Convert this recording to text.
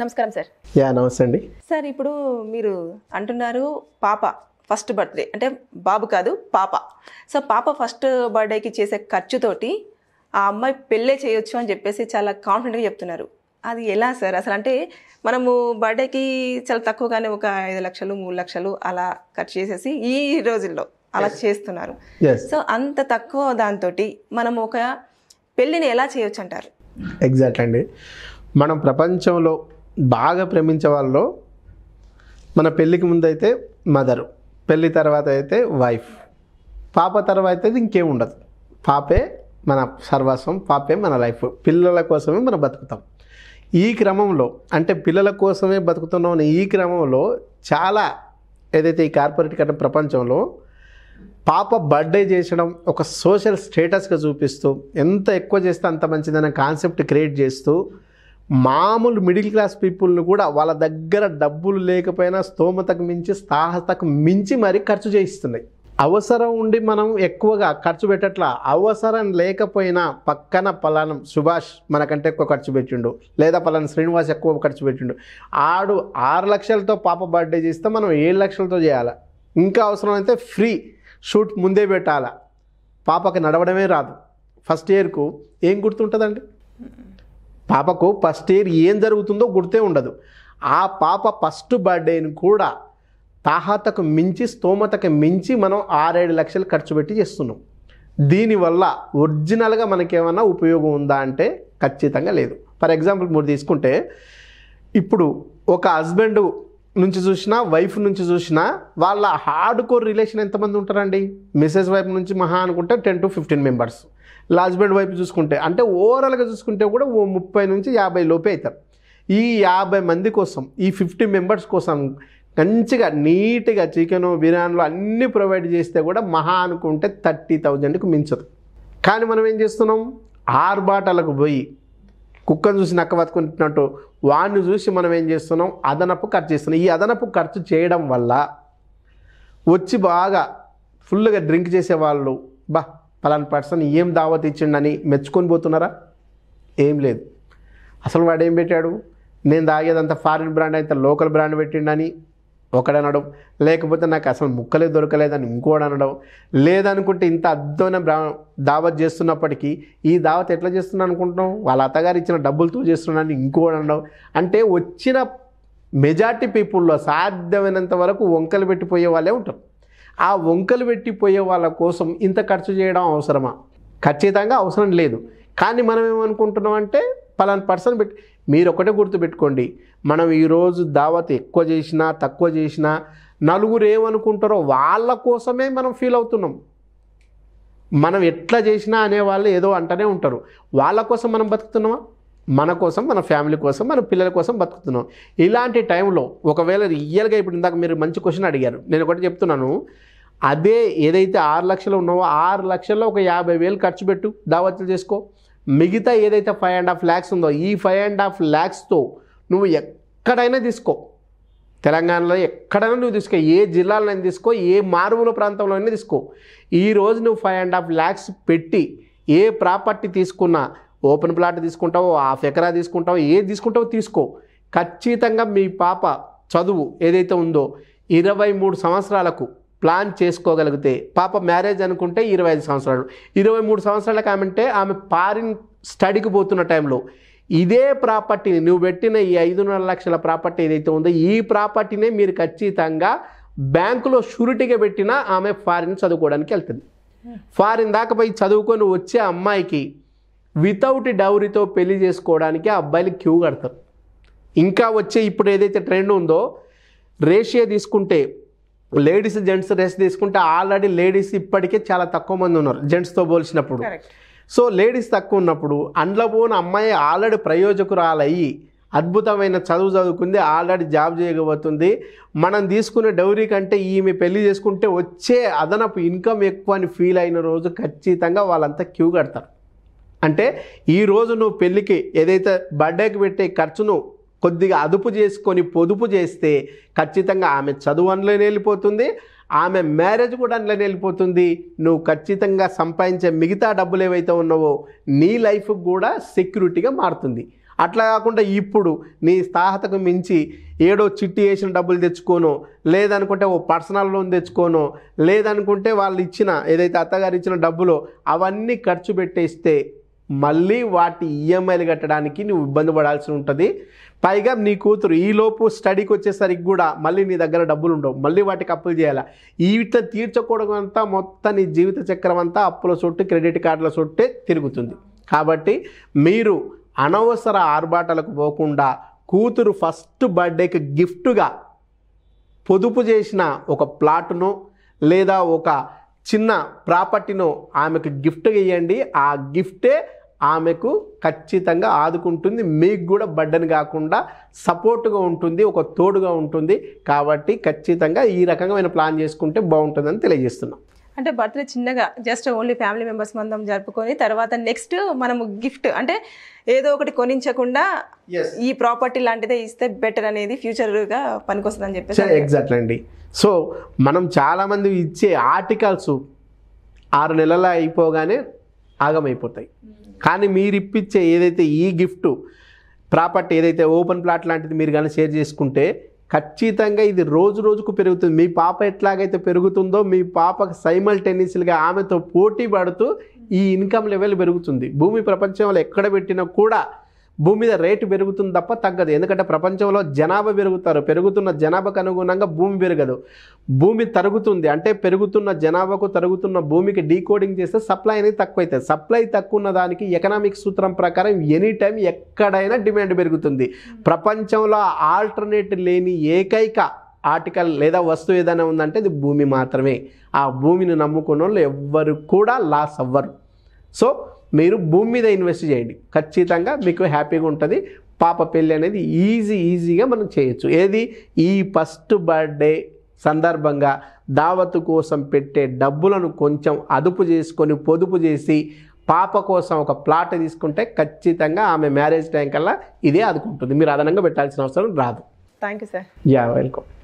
నమస్కారం sir yeah నమస్తే అండి సార్ ఇప్పుడు మీరు అంటున్నారు పాప ఫస్ట్ బర్త్డే అంటే బాబు కాదు పాప సో పాప ఫస్ట్ బర్త్డేకి చేసే ఖర్చుతోటి ఆ అమ్మాయి పెళ్ళే చేయొచ్చు అని చెప్పేసి చాలా కాన్ఫిడెంట్గా చెప్తున్నారు అది ఎలా సార్ అసలు అంటే మనము బర్త్డేకి చాలా తక్కువగానే ఒక ఐదు లక్షలు మూడు లక్షలు అలా ఖర్చు చేసేసి ఈ రోజుల్లో అలా చేస్తున్నారు సో అంత తక్కువ దాంతో మనం ఒక పెళ్ళిని ఎలా చేయొచ్చు అంటారు ఎగ్జాక్ట్ అండి మనం ప్రపంచంలో బాగా ప్రేమించే వాళ్ళు మన పెళ్ళికి ముందు అయితే మదరు పెళ్ళి తర్వాత అయితే వైఫ్ పాప తర్వాత అయితే ఇంకేం ఉండదు పాపే మన సర్వస్వం పాపే మన లైఫ్ పిల్లల కోసమే మనం బతుకుతాం ఈ క్రమంలో అంటే పిల్లల కోసమే బతుకుతున్నాం ఈ క్రమంలో చాలా ఏదైతే ఈ కార్పొరేట్ కట్ట ప్రపంచంలో పాప బర్త్డే చేసడం ఒక సోషల్ స్టేటస్గా చూపిస్తూ ఎంత ఎక్కువ చేస్తే అంత మంచిదనే కాన్సెప్ట్ క్రియేట్ చేస్తూ మామూలు మిడిల్ క్లాస్ పీపుల్ను కూడా వాళ్ళ దగ్గర డబ్బులు లేకపోయినా స్తోమతకు మించి స్థాహతకు మించి మరి ఖర్చు చేయిస్తున్నాయి అవసరం ఉండి మనం ఎక్కువగా ఖర్చు పెట్టట్లా అవసరం లేకపోయినా పక్కన పలానం సుభాష్ మనకంటే ఎక్కువ ఖర్చు పెట్టిండు లేదా పలానా శ్రీనివాస్ ఎక్కువ ఖర్చు పెట్టిండు ఆడు ఆరు లక్షలతో పాప బర్త్డే చేస్తే మనం ఏడు లక్షలతో చేయాలి ఇంకా అవసరం అయితే ఫ్రీ షూట్ ముందే పెట్టాలి పాపకి నడవడమే రాదు ఫస్ట్ ఇయర్కు ఏం గుర్తుంటుందండి పాపకు ఫస్ట్ ఇయర్ ఏం జరుగుతుందో గుర్తే ఉండదు ఆ పాప ఫస్ట్ బర్త్డేని కూడా తాహతకు మించి స్తోమతకు మించి మనం ఆరేడు లక్షలు ఖర్చు పెట్టి చేస్తున్నాం దీనివల్ల ఒరిజినల్గా మనకేమన్నా ఉపయోగం ఉందా అంటే ఖచ్చితంగా లేదు ఫర్ ఎగ్జాంపుల్ మీరు తీసుకుంటే ఇప్పుడు ఒక హస్బెండ్ నుంచి చూసినా వైఫ్ నుంచి చూసినా వాళ్ళ హార్డ్ కోర్ రిలేషన్ ఎంతమంది ఉంటారండి మిసెస్ వైఫ్ నుంచి మహా అనుకుంటే టెన్ టు ఫిఫ్టీన్ మెంబర్స్ లాజ్బెడ్ వైపు చూసుకుంటే అంటే ఓవరాల్గా చూసుకుంటే కూడా ఓ ముప్పై నుంచి యాభై లోపే అవుతారు ఈ యాభై మంది కోసం ఈ ఫిఫ్టీ మెంబర్స్ కోసం మంచిగా నీట్గా చికెన్ బిర్యానీలు అన్నీ ప్రొవైడ్ చేస్తే కూడా మహా అనుకుంటే థర్టీ థౌజండ్కి మించదు కానీ మనం ఏం చేస్తున్నాం ఆర్బాటాలకు పోయి కుక్కను చూసి నక్క బతుకుంటున్నట్టు వాడిని చూసి మనం ఏం చేస్తున్నాం అదనపు ఖర్చు చేస్తున్నాం ఈ అదనపు ఖర్చు చేయడం వల్ల వచ్చి బాగా ఫుల్గా డ్రింక్ చేసేవాళ్ళు బా పలానా పర్సన్ ఏం దావత్ ఇచ్చిండని మెచ్చుకొని పోతున్నారా ఏం లేదు అసలు వాడు ఏం పెట్టాడు నేను తాగేదంతా ఫారిన్ బ్రాండ్ అయితే లోకల్ బ్రాండ్ పెట్టిండని ఒకడనడం లేకపోతే నాకు అసలు ముక్కలే దొరకలేదని ఇంకోడు అనడం లేదనుకుంటే ఇంత అద్భుతమైన బ్రా దావత్ చేస్తున్నప్పటికీ ఈ దావత్ ఎట్లా చేస్తున్నాను అనుకుంటున్నాం వాళ్ళ అత్తగారు ఇచ్చిన డబ్బులతో చేస్తున్నాను ఇంకోడు అనడం అంటే వచ్చిన మెజార్టీ పీపుల్లో సాధ్యమైనంత వరకు వంకలు పెట్టిపోయే వాళ్ళే ఉంటారు ఆ వంకలు పెట్టిపోయే వాళ్ళ కోసం ఇంత ఖర్చు చేయడం అవసరమా ఖచ్చితంగా అవసరం లేదు కానీ మనం ఏమనుకుంటున్నాం అంటే పలానా పర్సన్ పెట్టి మీరు ఒకటే గుర్తుపెట్టుకోండి మనం ఈరోజు దావత్ ఎక్కువ చేసినా తక్కువ చేసినా నలుగురు ఏమనుకుంటారో వాళ్ళ కోసమే మనం ఫీల్ అవుతున్నాం మనం ఎట్లా చేసినా అనేవాళ్ళు ఏదో అంటూనే ఉంటారు వాళ్ళ కోసం మనం బతుకుతున్నామా మన కోసం మన ఫ్యామిలీ కోసం మన పిల్లల కోసం బతుకుతున్నాం ఇలాంటి టైంలో ఒకవేళ రియల్గా ఇప్పుడు ఇందాక మీరు మంచి క్వశ్చన్ అడిగారు నేను ఒకటి చెప్తున్నాను అదే ఏదైతే ఆరు లక్షలు ఉన్నావో ఆరు లక్షల్లో ఒక యాభై వేలు ఖర్చు పెట్టు దావత్తులు చేసుకో మిగతా ఏదైతే ఫైవ్ అండ్ హాఫ్ ల్యాక్స్ ఉందో ఈ ఫైవ్ అండ్ హాఫ్ ల్యాక్స్తో నువ్వు ఎక్కడైనా తీసుకో తెలంగాణలో ఎక్కడైనా నువ్వు తీసుకో ఏ జిల్లాలోనైనా తీసుకో ఏ మారుమూల అయినా తీసుకో ఈరోజు నువ్వు ఫైవ్ అండ్ హాఫ్ ల్యాక్స్ పెట్టి ఏ ప్రాపర్టీ తీసుకున్నా ఓపెన్ ప్లాట్ తీసుకుంటావో హాఫ్ ఎకరా తీసుకుంటావో ఏది తీసుకుంటావో తీసుకో ఖచ్చితంగా మీ పాప చదువు ఏదైతే ఉందో ఇరవై మూడు సంవత్సరాలకు ప్లాన్ చేసుకోగలిగితే పాప మ్యారేజ్ అనుకుంటే ఇరవై ఐదు సంవత్సరాలు ఇరవై మూడు సంవత్సరాలకు ఆమె అంటే ఆమె పారిన్ స్టడీకి పోతున్న టైంలో ఇదే ప్రాపర్టీని నువ్వు పెట్టిన ఈ ఐదున్నర లక్షల ప్రాపర్టీ ఏదైతే ఉందో ఈ ప్రాపర్టీనే మీరు ఖచ్చితంగా బ్యాంకులో షూరిటీగా పెట్టినా ఆమె ఫారిన్ చదువుకోవడానికి వెళ్తుంది ఫారిన్ దాకా పోయి చదువుకొని వచ్చే అమ్మాయికి వితౌట్ డౌరీతో పెళ్లి చేసుకోవడానికి ఆ అబ్బాయిలు క్యూ కడతారు ఇంకా వచ్చే ఇప్పుడు ఏదైతే ట్రెండ్ ఉందో రేషియో తీసుకుంటే లేడీస్ జెంట్స్ రేస్ తీసుకుంటే ఆల్రెడీ లేడీస్ ఇప్పటికే చాలా తక్కువ మంది ఉన్నారు జెంట్స్తో పోల్చినప్పుడు సో లేడీస్ తక్కువ ఉన్నప్పుడు అందులో పోయిన అమ్మాయి ఆల్రెడీ ప్రయోజకురాలయ్యి అద్భుతమైన చదువు చదువుకుంది ఆల్రెడీ జాబ్ చేయగలుగుతుంది మనం తీసుకునే డౌరీ కంటే ఈమె పెళ్లి చేసుకుంటే వచ్చే అదనపు ఇన్కమ్ ఎక్కువ అని ఫీల్ అయిన రోజు ఖచ్చితంగా వాళ్ళంతా క్యూ కడతారు అంటే ఈరోజు నువ్వు పెళ్ళికి ఏదైతే బర్త్డేకి పెట్టే ఖర్చును కొద్దిగా అదుపు చేసుకొని పొదుపు చేస్తే ఖచ్చితంగా ఆమె చదువు అందులోనే వెళ్ళిపోతుంది ఆమె మ్యారేజ్ కూడా అందులోనే వెళ్ళిపోతుంది నువ్వు ఖచ్చితంగా సంపాదించే మిగతా డబ్బులు ఏవైతే ఉన్నావో నీ లైఫ్ కూడా సెక్యూరిటీగా మారుతుంది అట్లా కాకుండా ఇప్పుడు నీ స్థాహతకు మించి ఏడో చిట్టి వేసిన డబ్బులు తెచ్చుకోను లేదనుకుంటే ఓ పర్సనల్ లోన్ తెచ్చుకోను లేదనుకుంటే వాళ్ళు ఇచ్చిన ఏదైతే అత్తగారు ఇచ్చిన డబ్బులో అవన్నీ ఖర్చు పెట్టేస్తే మళ్ళీ వాటి ఈఎంఐలు e కట్టడానికి నువ్వు ఇబ్బంది పడాల్సి ఉంటుంది పైగా నీ కూతురు ఈలోపు స్టడీకి వచ్చేసరికి కూడా మళ్ళీ నీ దగ్గర డబ్బులు ఉండవు మళ్ళీ వాటికి అప్పులు చేయాలా ఇట్లా తీర్చకూడదు అంతా మొత్తం నీ జీవిత చక్రం అంతా అప్పుల చుట్టూ క్రెడిట్ కార్డుల చుట్టే తిరుగుతుంది కాబట్టి మీరు అనవసర ఆర్భాటాలకు పోకుండా కూతురు ఫస్ట్ బర్త్డేకి గిఫ్ట్గా పొదుపు చేసిన ఒక ప్లాట్ను లేదా ఒక చిన్న ప్రాపర్టీను ఆమెకు గిఫ్ట్గా ఇవ్వండి ఆ గిఫ్టే ఆమెకు ఖచ్చితంగా ఆదుకుంటుంది మీకు కూడా బడ్డని కాకుండా సపోర్ట్గా ఉంటుంది ఒక తోడుగా ఉంటుంది కాబట్టి ఖచ్చితంగా ఈ రకమైన ప్లాన్ చేసుకుంటే బాగుంటుందని తెలియజేస్తున్నాం అంటే బర్త్డే చిన్నగా జస్ట్ ఓన్లీ ఫ్యామిలీ మెంబర్స్ మందం జరుపుకొని తర్వాత నెక్స్ట్ మనము గిఫ్ట్ అంటే ఏదో ఒకటి కొనించకుండా ఈ ప్రాపర్టీ లాంటిదే ఇస్తే బెటర్ అనేది ఫ్యూచర్గా పనికొస్తుందని చెప్పేసి ఎగ్జాక్ట్లీ అండి సో మనం చాలామంది ఇచ్చే ఆర్టికల్స్ ఆరు నెలల అయిపోగానే ఆగమైపోతాయి కానీ మీరు ఇప్పించే ఏదైతే ఈ గిఫ్ట్ ప్రాపర్టీ ఏదైతే ఓపెన్ ప్లాట్ లాంటిది మీరు కానీ షేర్ చేసుకుంటే ఖచ్చితంగా ఇది రోజు రోజుకు పెరుగుతుంది మీ పాప ఎట్లాగైతే పెరుగుతుందో మీ పాపకు సైమల్ టెన్నిస్లుగా ఆమెతో పోటీ పడుతూ ఈ ఇన్కమ్ లెవెల్ పెరుగుతుంది భూమి ప్రపంచంలో ఎక్కడ పెట్టినా కూడా భూమి మీద రేటు పెరుగుతుంది తప్ప తగ్గదు ఎందుకంటే ప్రపంచంలో జనాభా పెరుగుతారు పెరుగుతున్న జనాభాకు అనుగుణంగా భూమి పెరగదు భూమి తరుగుతుంది అంటే పెరుగుతున్న జనాభాకు తరుగుతున్న భూమికి డీకోడింగ్ చేస్తే సప్లై అనేది తక్కువైతుంది సప్లై తక్కువ ఉన్న దానికి ఎకనామిక్ సూత్రం ప్రకారం ఎనీ టైం ఎక్కడైనా డిమాండ్ పెరుగుతుంది ప్రపంచంలో ఆల్టర్నేట్ లేని ఏకైక ఆర్టికల్ లేదా వస్తువు ఏదైనా ఉందంటే ఇది భూమి మాత్రమే ఆ భూమిని నమ్ముకున్న వాళ్ళు ఎవ్వరు కూడా లాస్ అవ్వరు సో మీరు భూమి మీద ఇన్వెస్ట్ చేయండి ఖచ్చితంగా మీకు హ్యాపీగా ఉంటుంది పాప పెళ్ళి అనేది ఈజీ ఈజీగా మనం చేయొచ్చు ఏది ఈ ఫస్ట్ బర్త్డే సందర్భంగా దావతు కోసం పెట్టే డబ్బులను కొంచెం అదుపు చేసుకొని పొదుపు చేసి పాప కోసం ఒక ప్లాట్ తీసుకుంటే ఖచ్చితంగా ఆమె మ్యారేజ్ టైం కల్లా ఇదే అదుకుంటుంది మీరు అదనంగా పెట్టాల్సిన అవసరం రాదు thank you sir yeah welcome